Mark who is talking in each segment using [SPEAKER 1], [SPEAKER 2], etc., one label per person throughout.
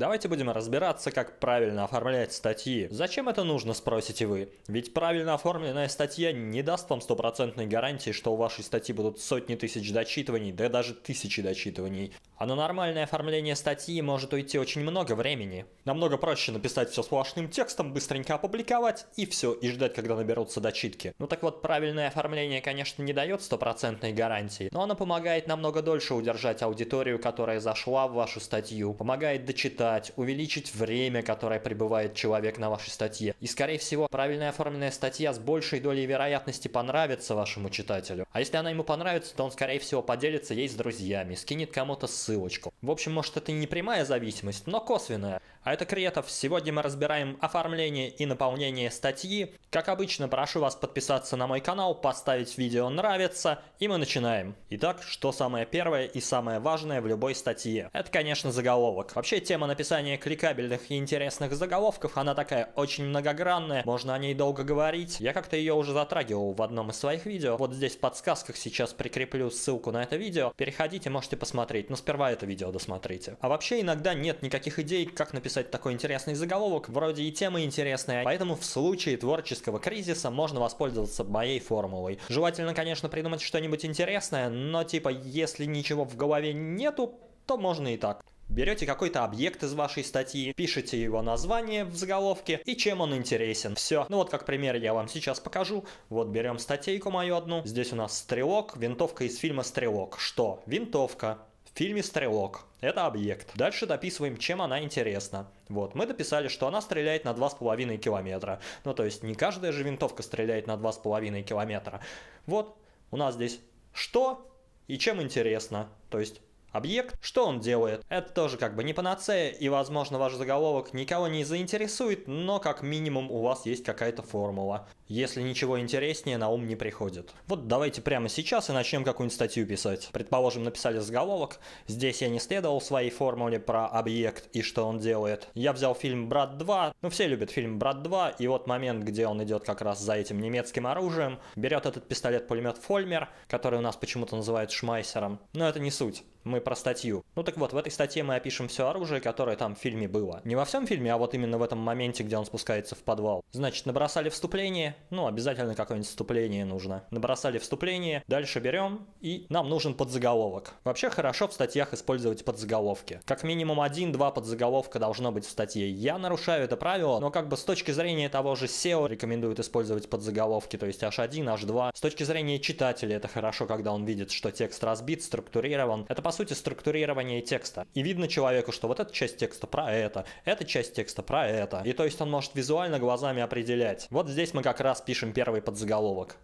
[SPEAKER 1] Давайте будем разбираться, как правильно оформлять статьи. Зачем это нужно, спросите вы? Ведь правильно оформленная статья не даст вам стопроцентной гарантии, что у вашей статьи будут сотни тысяч дочитываний, да даже тысячи дочитываний. А на нормальное оформление статьи может уйти очень много времени. Намного проще написать все сплошным текстом, быстренько опубликовать и все, и ждать, когда наберутся дочитки. Ну так вот, правильное оформление, конечно, не дает стопроцентной гарантии, но оно помогает намного дольше удержать аудиторию, которая зашла в вашу статью, помогает дочитать, указать, увеличить время, которое пребывает человек на вашей статье. И, скорее всего, правильно оформленная статья с большей долей вероятности понравится вашему читателю. А если она ему понравится, то он, скорее всего, поделится ей с друзьями, скинет кому-то ссылочку. В общем, может это не прямая зависимость, но косвенная. А это Кретов. Сегодня мы разбираем оформление и наполнение статьи. Как обычно, прошу вас подписаться на мой канал, поставить видео нравится, и мы начинаем. Итак, что самое первое и самое важное в любой статье? Это, конечно, заголовок. Вообще, тема написание кликабельных и интересных заголовков, она такая очень многогранная, можно о ней долго говорить. Я как-то ее уже затрагивал в одном из своих видео, вот здесь в подсказках сейчас прикреплю ссылку на это видео, переходите, можете посмотреть, но сперва это видео досмотрите. А вообще иногда нет никаких идей, как написать такой интересный заголовок, вроде и темы интересные, поэтому в случае творческого кризиса можно воспользоваться моей формулой. Желательно, конечно, придумать что-нибудь интересное, но типа, если ничего в голове нету, то можно и так. Берете какой-то объект из вашей статьи, пишете его название в заголовке и чем он интересен. Все. Ну вот как пример я вам сейчас покажу. Вот берем статейку мою одну. Здесь у нас стрелок, винтовка из фильма «Стрелок». Что? Винтовка. В фильме «Стрелок». Это объект. Дальше дописываем, чем она интересна. Вот, мы дописали, что она стреляет на 2,5 километра. Ну, то есть не каждая же винтовка стреляет на 2,5 километра. Вот, у нас здесь что и чем интересно. То есть объект. Что он делает? Это тоже как бы не панацея, и, возможно, ваш заголовок никого не заинтересует, но как минимум у вас есть какая-то формула. Если ничего интереснее, на ум не приходит. Вот давайте прямо сейчас и начнем какую-нибудь статью писать. Предположим, написали заголовок. Здесь я не следовал своей формуле про объект и что он делает. Я взял фильм «Брат 2». Ну, все любят фильм «Брат 2», и вот момент, где он идет как раз за этим немецким оружием, берет этот пистолет-пулемет «Фольмер», который у нас почему-то называют «шмайсером». Но это не суть мы про статью. Ну так вот, в этой статье мы опишем все оружие, которое там в фильме было. Не во всем фильме, а вот именно в этом моменте, где он спускается в подвал. Значит, набросали вступление, ну обязательно какое-нибудь вступление нужно. Набросали вступление, дальше берем, и нам нужен подзаголовок. Вообще хорошо в статьях использовать подзаголовки. Как минимум один-два подзаголовка должно быть в статье. Я нарушаю это правило, но как бы с точки зрения того же SEO рекомендуют использовать подзаголовки, то есть H1, H2. С точки зрения читателя это хорошо, когда он видит, что текст разбит, структурирован. Это, по по сути, структурирование текста. И видно человеку, что вот эта часть текста про это, эта часть текста про это. И то есть он может визуально глазами определять. Вот здесь мы как раз пишем первый подзаголовок.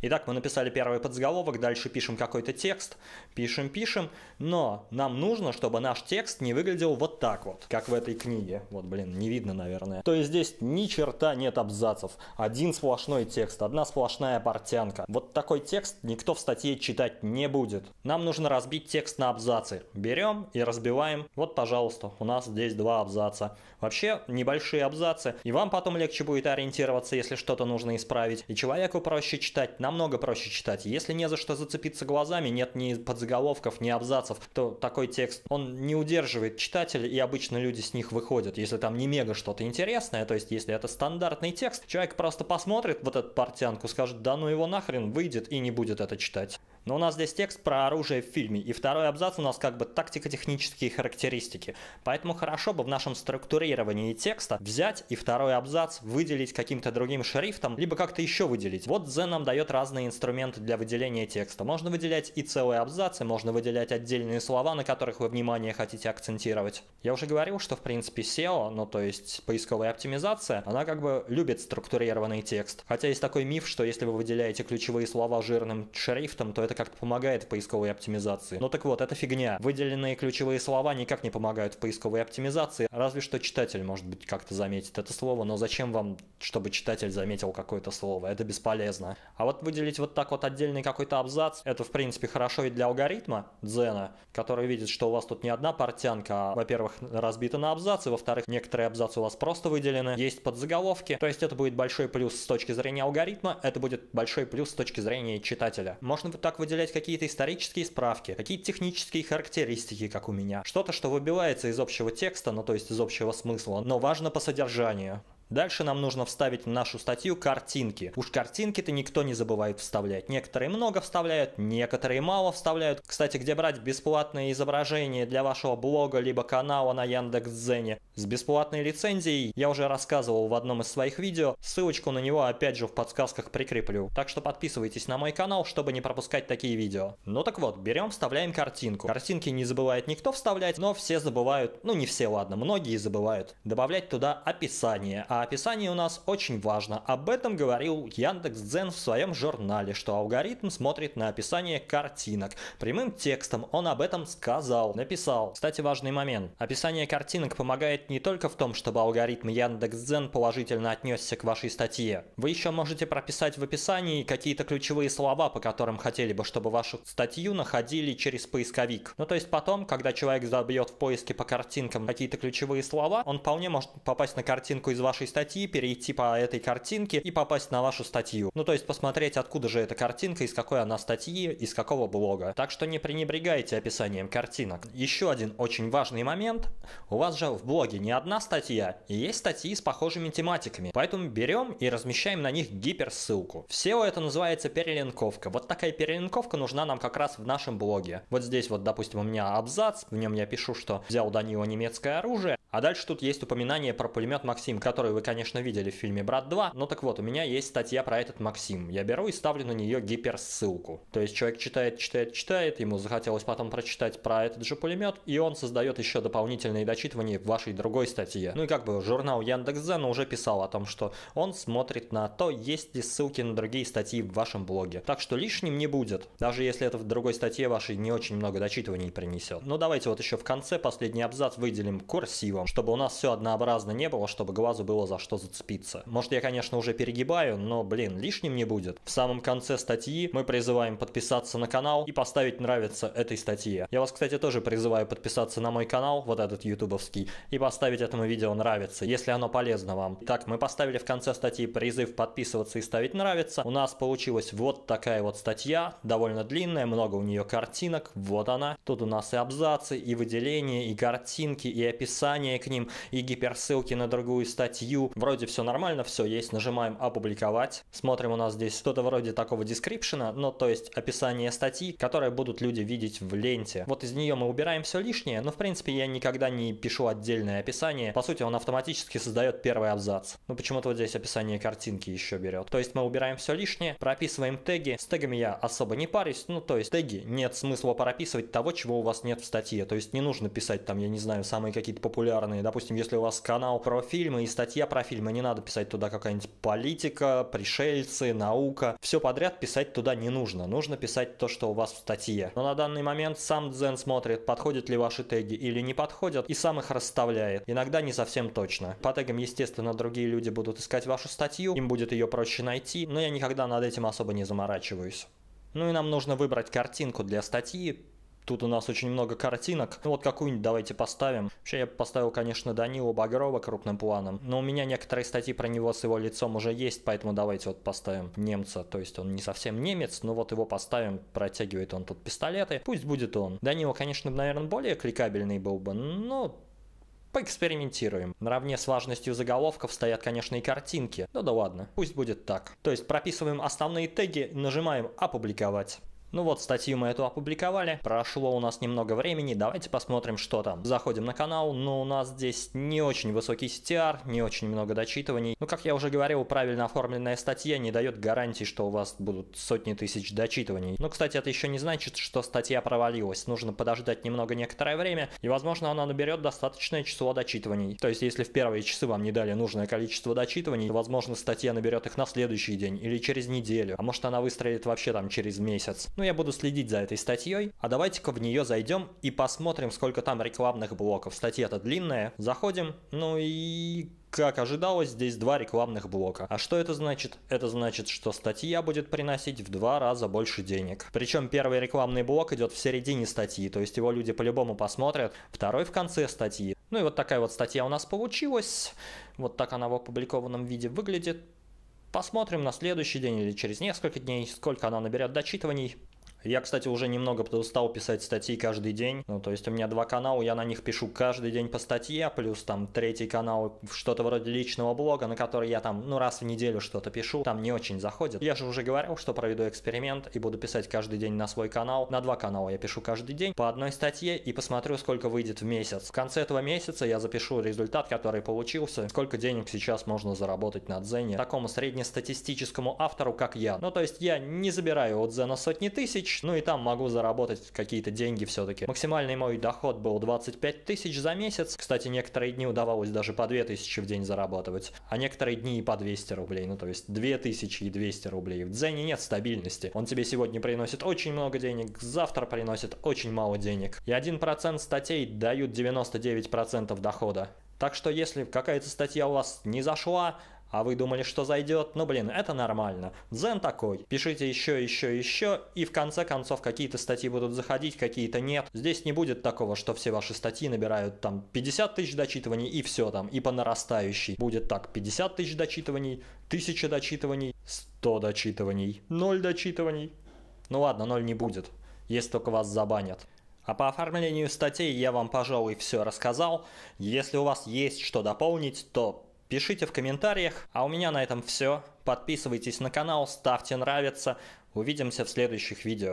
[SPEAKER 1] Итак, мы написали первый подзаголовок, дальше пишем какой-то текст, пишем, пишем, но нам нужно, чтобы наш текст не выглядел вот так вот, как в этой книге. Вот, блин, не видно, наверное. То есть здесь ни черта нет абзацев, один сплошной текст, одна сплошная портянка. Вот такой текст никто в статье читать не будет. Нам нужно разбить текст на абзацы. Берем и разбиваем. Вот, пожалуйста, у нас здесь два абзаца. Вообще небольшие абзацы, и вам потом легче будет ориентироваться, если что-то нужно исправить. И человеку проще читать, намного проще читать. Если не за что зацепиться глазами, нет ни подзаголовков, ни абзацев, то такой текст, он не удерживает читателя, и обычно люди с них выходят, если там не мега что-то интересное, то есть если это стандартный текст, человек просто посмотрит вот эту портянку, скажет, да ну его нахрен, выйдет и не будет это читать. Но у нас здесь текст про оружие в фильме, и второй абзац у нас как бы тактико-технические характеристики. Поэтому хорошо бы в нашем структурировании текста взять и второй абзац выделить каким-то другим шрифтом, либо как-то еще выделить. Вот Zen нам дает разные инструменты для выделения текста. Можно выделять и целые абзацы, можно выделять отдельные слова, на которых вы внимание хотите акцентировать. Я уже говорил, что в принципе SEO, ну то есть поисковая оптимизация, она как бы любит структурированный текст. Хотя есть такой миф, что если вы выделяете ключевые слова жирным шрифтом, то это как то помогает в поисковой оптимизации. Ну так вот, это фигня. Выделенные ключевые слова никак не помогают в поисковой оптимизации, разве что читатель, может быть, как-то заметит это слово, но зачем вам, чтобы читатель заметил какое-то слово? Это бесполезно. А вот выделить вот так вот отдельный какой-то абзац, это, в принципе, хорошо и для алгоритма Дзена, который видит, что у вас тут не одна портянка, а, во-первых, разбита на абзацы, во-вторых, некоторые абзацы у вас просто выделены, есть подзаголовки, то есть это будет большой плюс с точки зрения алгоритма, это будет большой плюс с точки зрения читателя. Можно вот так выделить выделять какие-то исторические справки, какие-то технические характеристики, как у меня. Что-то, что выбивается из общего текста, ну то есть из общего смысла, но важно по содержанию. Дальше нам нужно вставить в нашу статью картинки. Уж картинки-то никто не забывает вставлять. Некоторые много вставляют, некоторые мало вставляют. Кстати, где брать бесплатные изображения для вашего блога либо канала на Яндекс.Дзене? С бесплатной лицензией я уже рассказывал в одном из своих видео. Ссылочку на него опять же в подсказках прикреплю. Так что подписывайтесь на мой канал, чтобы не пропускать такие видео. Ну так вот, берем, вставляем картинку. Картинки не забывает никто вставлять, но все забывают. Ну не все, ладно, многие забывают. Добавлять туда описание. А а описание у нас очень важно. Об этом говорил Яндекс Яндекс.Дзен в своем журнале, что алгоритм смотрит на описание картинок. Прямым текстом он об этом сказал, написал. Кстати, важный момент. Описание картинок помогает не только в том, чтобы алгоритм Яндекс Яндекс.Дзен положительно отнесся к вашей статье. Вы еще можете прописать в описании какие-то ключевые слова, по которым хотели бы, чтобы вашу статью находили через поисковик. Ну то есть потом, когда человек забьет в поиске по картинкам какие-то ключевые слова, он вполне может попасть на картинку из вашей статьи, перейти по этой картинке и попасть на вашу статью. Ну то есть посмотреть, откуда же эта картинка, из какой она статьи, из какого блога. Так что не пренебрегайте описанием картинок. Еще один очень важный момент. У вас же в блоге не одна статья, и есть статьи с похожими тематиками. Поэтому берем и размещаем на них гиперссылку. Все это называется перелинковка. Вот такая перелинковка нужна нам как раз в нашем блоге. Вот здесь вот, допустим, у меня абзац, в нем я пишу, что взял Данила немецкое оружие, а дальше тут есть упоминание про пулемет Максим, который вы, конечно, видели в фильме «Брат 2». Но так вот, у меня есть статья про этот Максим. Я беру и ставлю на нее гиперссылку. То есть человек читает, читает, читает, ему захотелось потом прочитать про этот же пулемет, и он создает еще дополнительные дочитывания в вашей другой статье. Ну и как бы журнал Яндекс.Зен уже писал о том, что он смотрит на то, есть ли ссылки на другие статьи в вашем блоге. Так что лишним не будет, даже если это в другой статье вашей не очень много дочитываний принесет. Ну давайте вот еще в конце последний абзац выделим курсивом красивым, чтобы у нас все однообразно не было, чтобы глазу было за что зацепиться. Может, я, конечно, уже перегибаю, но, блин, лишним не будет. В самом конце статьи мы призываем подписаться на канал и поставить нравится этой статье. Я вас, кстати, тоже призываю подписаться на мой канал, вот этот ютубовский, и поставить этому видео нравится, если оно полезно вам. Так, мы поставили в конце статьи призыв подписываться и ставить нравится. У нас получилась вот такая вот статья, довольно длинная, много у нее картинок, вот она. Тут у нас и абзацы, и выделения, и картинки, и описание внимание к ним и гиперссылки на другую статью. Вроде все нормально, все есть, нажимаем «Опубликовать». Смотрим, у нас здесь что-то вроде такого дескрипшена, но ну, то есть описание статьи, которые будут люди видеть в ленте. Вот из нее мы убираем все лишнее, но в принципе я никогда не пишу отдельное описание. По сути, он автоматически создает первый абзац. Но ну, почему-то вот здесь описание картинки еще берет. То есть мы убираем все лишнее, прописываем теги. С тегами я особо не парюсь, ну то есть теги нет смысла прописывать того, чего у вас нет в статье. То есть не нужно писать там, я не знаю, самые какие-то популярные популярные. Допустим, если у вас канал про фильмы и статья про фильмы, не надо писать туда какая-нибудь политика, пришельцы, наука. Все подряд писать туда не нужно. Нужно писать то, что у вас в статье. Но на данный момент сам Дзен смотрит, подходят ли ваши теги или не подходят, и сам их расставляет. Иногда не совсем точно. По тегам, естественно, другие люди будут искать вашу статью, им будет ее проще найти, но я никогда над этим особо не заморачиваюсь. Ну и нам нужно выбрать картинку для статьи, Тут у нас очень много картинок. Ну вот какую-нибудь давайте поставим. Вообще я поставил, конечно, Данила Багрова крупным планом. Но у меня некоторые статьи про него с его лицом уже есть, поэтому давайте вот поставим немца. То есть он не совсем немец, но вот его поставим, протягивает он тут пистолеты. Пусть будет он. Данила, конечно, наверное, более кликабельный был бы, но Поэкспериментируем. Наравне с важностью заголовков стоят, конечно, и картинки. Ну да ладно, пусть будет так. То есть прописываем основные теги, нажимаем «Опубликовать». Ну вот, статью мы эту опубликовали, прошло у нас немного времени, давайте посмотрим, что там. Заходим на канал, но ну, у нас здесь не очень высокий CTR, не очень много дочитываний. Ну, как я уже говорил, правильно оформленная статья не дает гарантии, что у вас будут сотни тысяч дочитываний. Ну, кстати, это еще не значит, что статья провалилась. Нужно подождать немного некоторое время, и, возможно, она наберет достаточное число дочитываний. То есть, если в первые часы вам не дали нужное количество дочитываний, то, возможно, статья наберет их на следующий день или через неделю, а может, она выстрелит вообще там через месяц. Ну, я буду следить за этой статьей. А давайте-ка в нее зайдем и посмотрим, сколько там рекламных блоков. Статья-то длинная. Заходим. Ну и как ожидалось, здесь два рекламных блока. А что это значит? Это значит, что статья будет приносить в два раза больше денег. Причем первый рекламный блок идет в середине статьи, то есть его люди по-любому посмотрят, второй в конце статьи. Ну и вот такая вот статья у нас получилась. Вот так она в опубликованном виде выглядит. Посмотрим на следующий день или через несколько дней, сколько она наберет дочитываний. Я, кстати, уже немного стал писать статьи каждый день. Ну, то есть у меня два канала, я на них пишу каждый день по статье, плюс там третий канал, что-то вроде личного блога, на который я там, ну, раз в неделю что-то пишу, там не очень заходит. Я же уже говорил, что проведу эксперимент и буду писать каждый день на свой канал. На два канала я пишу каждый день по одной статье и посмотрю, сколько выйдет в месяц. В конце этого месяца я запишу результат, который получился, сколько денег сейчас можно заработать на Дзене такому среднестатистическому автору, как я. Ну, то есть я не забираю от Дзена сотни тысяч, тысяч. Ну и там могу заработать какие-то деньги все-таки. Максимальный мой доход был 25 тысяч за месяц. Кстати, некоторые дни удавалось даже по 2 тысячи в день зарабатывать, а некоторые дни и по 200 рублей. Ну то есть 2 тысячи и 200 рублей. В Дзене нет стабильности. Он тебе сегодня приносит очень много денег, завтра приносит очень мало денег. И 1% статей дают 99% дохода. Так что если какая-то статья у вас не зашла, а вы думали, что зайдет? Ну блин, это нормально. Дзен такой. Пишите еще, еще, еще, и в конце концов какие-то статьи будут заходить, какие-то нет. Здесь не будет такого, что все ваши статьи набирают там 50 тысяч дочитываний и все там, и по нарастающей. Будет так 50 тысяч дочитываний, 1000 дочитываний, 100 дочитываний, 0 дочитываний. Ну ладно, 0 не будет, если только вас забанят. А по оформлению статей я вам, пожалуй, все рассказал. Если у вас есть что дополнить, то Пишите в комментариях. А у меня на этом все. Подписывайтесь на канал, ставьте нравится. Увидимся в следующих видео.